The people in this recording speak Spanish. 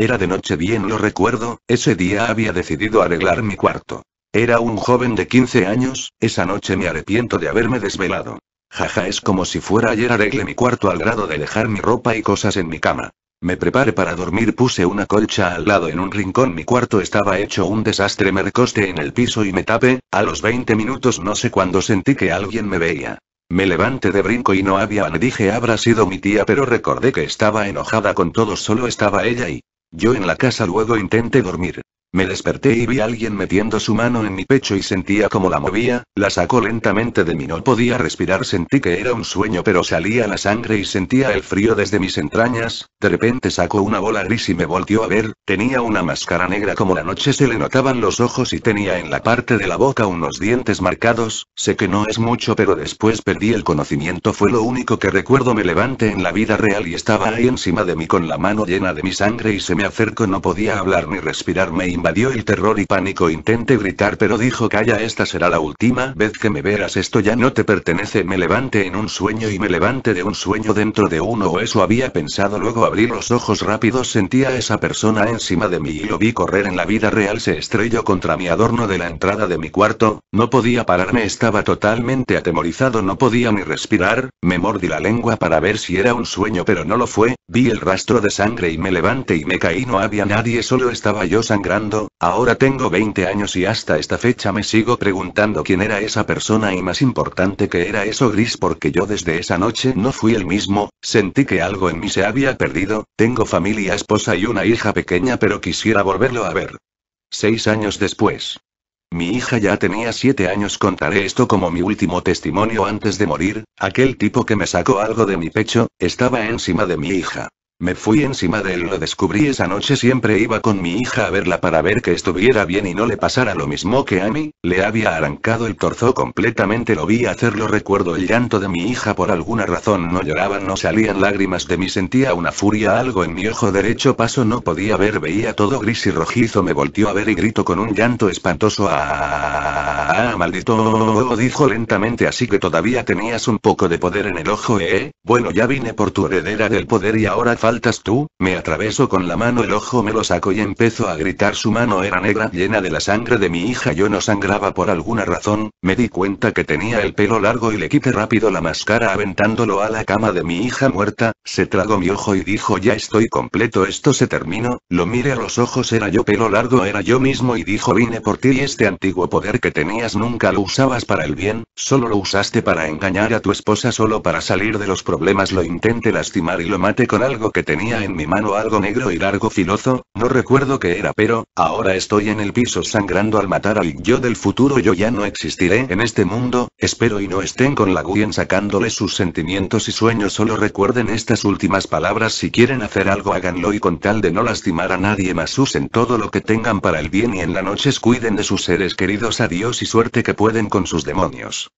Era de noche bien lo recuerdo, ese día había decidido arreglar mi cuarto. Era un joven de 15 años, esa noche me arrepiento de haberme desvelado. Jaja, es como si fuera ayer arreglé mi cuarto al grado de dejar mi ropa y cosas en mi cama. Me preparé para dormir, puse una colcha al lado en un rincón, mi cuarto estaba hecho un desastre, me recosté en el piso y me tapé, a los 20 minutos no sé cuándo sentí que alguien me veía. Me levanté de brinco y no había, me dije habrá sido mi tía, pero recordé que estaba enojada con todo solo estaba ella y... Yo en la casa luego intenté dormir. Me desperté y vi a alguien metiendo su mano en mi pecho y sentía como la movía, la sacó lentamente de mí. No podía respirar, sentí que era un sueño, pero salía la sangre y sentía el frío desde mis entrañas. De repente sacó una bola gris y me volteó a ver, tenía una máscara negra como la noche, se le notaban los ojos y tenía en la parte de la boca unos dientes marcados. Sé que no es mucho, pero después perdí el conocimiento, fue lo único que recuerdo. Me levanté en la vida real y estaba ahí encima de mí con la mano llena de mi sangre y se me acercó, no podía hablar ni respirarme invadió el terror y pánico. Intenté gritar, pero dijo: Calla, esta será la última vez que me verás Esto ya no te pertenece. Me levanté en un sueño y me levante de un sueño dentro de uno, o eso había pensado. Luego abrí los ojos rápidos, sentía a esa persona encima de mí y lo vi correr en la vida real. Se estrelló contra mi adorno de la entrada de mi cuarto. No podía pararme, estaba totalmente atemorizado, no podía ni respirar. Me mordí la lengua para ver si era un sueño, pero no lo fue. Vi el rastro de sangre y me levanté y me caí. No había nadie, solo estaba yo sangrando ahora tengo 20 años y hasta esta fecha me sigo preguntando quién era esa persona y más importante que era eso gris porque yo desde esa noche no fui el mismo, sentí que algo en mí se había perdido, tengo familia, esposa y una hija pequeña pero quisiera volverlo a ver. Seis años después. Mi hija ya tenía siete años. Contaré esto como mi último testimonio antes de morir. Aquel tipo que me sacó algo de mi pecho, estaba encima de mi hija. Me fui encima de él, lo descubrí esa noche, siempre iba con mi hija a verla para ver que estuviera bien y no le pasara lo mismo que a mí, le había arrancado el torso completamente, lo vi hacerlo, recuerdo el llanto de mi hija por alguna razón, no lloraban, no salían lágrimas de mí, sentía una furia, algo en mi ojo derecho paso, no podía ver, veía todo gris y rojizo, me volteó a ver y grito con un llanto espantoso, ah, ah, ah maldito, oh", dijo lentamente, así que todavía tenías un poco de poder en el ojo, eh, bueno ya vine por tu heredera del poder y ahora faltas tú, me atraveso con la mano el ojo me lo saco y empezó a gritar su mano era negra llena de la sangre de mi hija yo no sangraba por alguna razón, me di cuenta que tenía el pelo largo y le quité rápido la máscara aventándolo a la cama de mi hija muerta, se tragó mi ojo y dijo ya estoy completo esto se terminó, lo miré a los ojos era yo pelo largo era yo mismo y dijo vine por ti y este antiguo poder que tenías nunca lo usabas para el bien, solo lo usaste para engañar a tu esposa solo para salir de los problemas lo intente lastimar y lo mate con algo que tenía en mi mano algo negro y largo filoso, no recuerdo qué era pero, ahora estoy en el piso sangrando al matar al yo del futuro yo ya no existiré en este mundo, espero y no estén con la guien sacándole sus sentimientos y sueños solo recuerden estas últimas palabras si quieren hacer algo háganlo y con tal de no lastimar a nadie más usen todo lo que tengan para el bien y en la noche cuiden de sus seres queridos adiós y suerte que pueden con sus demonios.